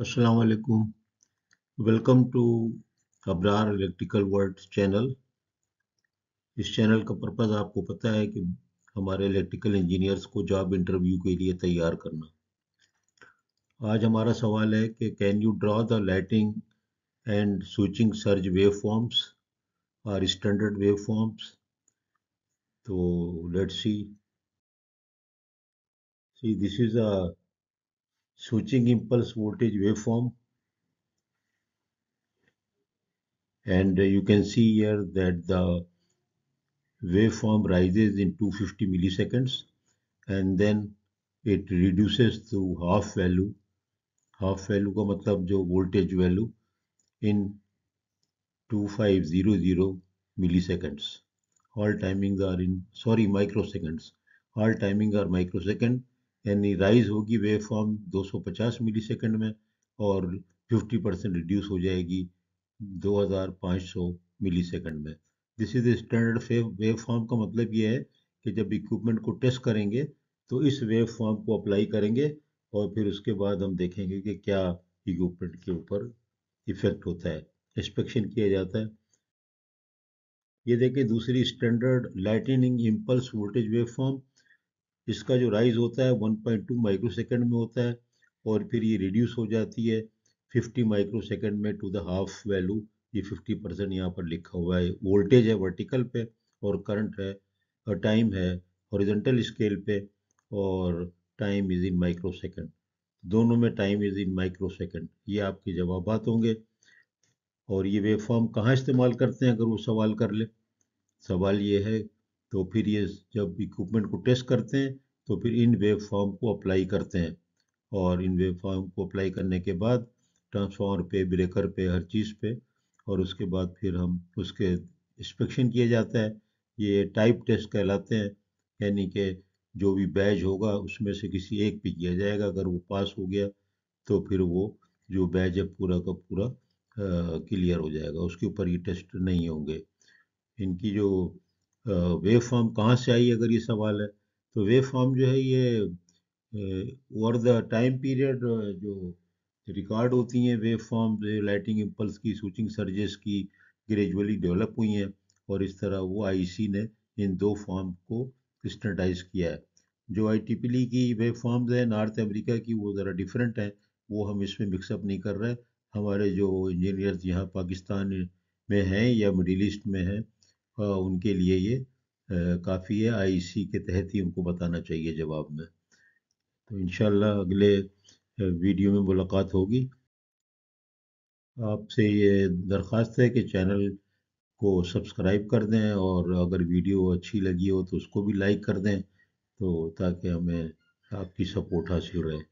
Assalamualaikum. Welcome to Abrar electrical world channel इस channel का purpose आपको पता है कि हमारे इलेक्ट्रिकल इंजीनियर्स को जॉब इंटरव्यू के लिए तैयार करना आज हमारा सवाल है कि can you draw the lighting and switching surge wave forms और स्टैंडर्ड वेव फॉर्म्स तो let see see this is a switching impulse voltage waveform and you can see here that the waveform rises in 250 milliseconds and then it reduces to half value half value का मतलब जो voltage value in 2500 milliseconds all timings are in sorry microseconds all timings are microsecond यानी rise होगी wave form milli millisecond में और 50 percent reduce हो जाएगी 2500 millisecond में this is standard wave form का मतलब ये है कि जब इक्विपमेंट को टेस्ट करेंगे तो इस वेव फॉर्म को अप्लाई करेंगे और फिर उसके बाद हम देखेंगे कि क्या इक्विपमेंट के ऊपर इफेक्ट होता है इंस्पेक्शन किया जाता है ये देखें दूसरी standard lightning impulse voltage wave form इसका जो राइज होता है 1.2 माइक्रो सेकेंड में होता है और फिर ये रिड्यूस हो जाती है 50 माइक्रो सेकेंड में टू द हाफ वैल्यू ये 50 परसेंट यहाँ पर लिखा हुआ है वोल्टेज है वर्टिकल पे और करंट है टाइम है हॉरिजेंटल स्केल पे और time is in micro second दोनों में time is in micro second ये आपके जवाब होंगे और ये वेब फॉर्म कहाँ इस्तेमाल करते हैं अगर वो सवाल कर ले सवाल ये है तो फिर ये जब इक्विपमेंट को टेस्ट करते हैं तो फिर इन वेव फॉर्म को अप्लाई करते हैं और इन वेव फॉर्म को अप्लाई करने के बाद ट्रांसफार्मर पे ब्रेकर पे हर चीज़ पे और उसके बाद फिर हम उसके इंस्पेक्शन किया जाता है ये टाइप टेस्ट कहलाते हैं यानी कि जो भी बैज होगा उसमें से किसी एक पे किया जाएगा अगर वो पास हो गया तो फिर वो जो बैज है पूरा का पूरा क्लियर हो जाएगा उसके ऊपर ये टेस्ट नहीं होंगे इनकी जो वेव फॉर्म कहाँ से आई अगर ये सवाल है तो वेव फॉर्म जो है ये ओवर द टाइम पीरियड जो रिकॉर्ड होती हैं वेव फॉर्म लाइटिंग इम्पल्स की स्विचिंग सर्जेस की ग्रेजुअली डेवलप हुई हैं और इस तरह वो आईसी ने इन दो फॉर्म को स्टैंडाइज किया है जो आई टिपली e की वेव फॉर्म्स हैं नॉर्थ अमेरिका की वो ज़रा डिफरेंट हैं वो हम इसमें मिक्सअप नहीं कर रहे हमारे जो इंजीनियर्स यहाँ पाकिस्तान में हैं या मिडिल ईस्ट में हैं उनके लिए ये काफ़ी है आई सी e के तहत ही उनको बताना चाहिए जवाब में तो इन अगले वीडियो में मुलाकात होगी आपसे ये दरख्वास्त है कि चैनल को सब्सक्राइब कर दें और अगर वीडियो अच्छी लगी हो तो उसको भी लाइक कर दें तो ताकि हमें आपकी सपोर्ट हासिल रहे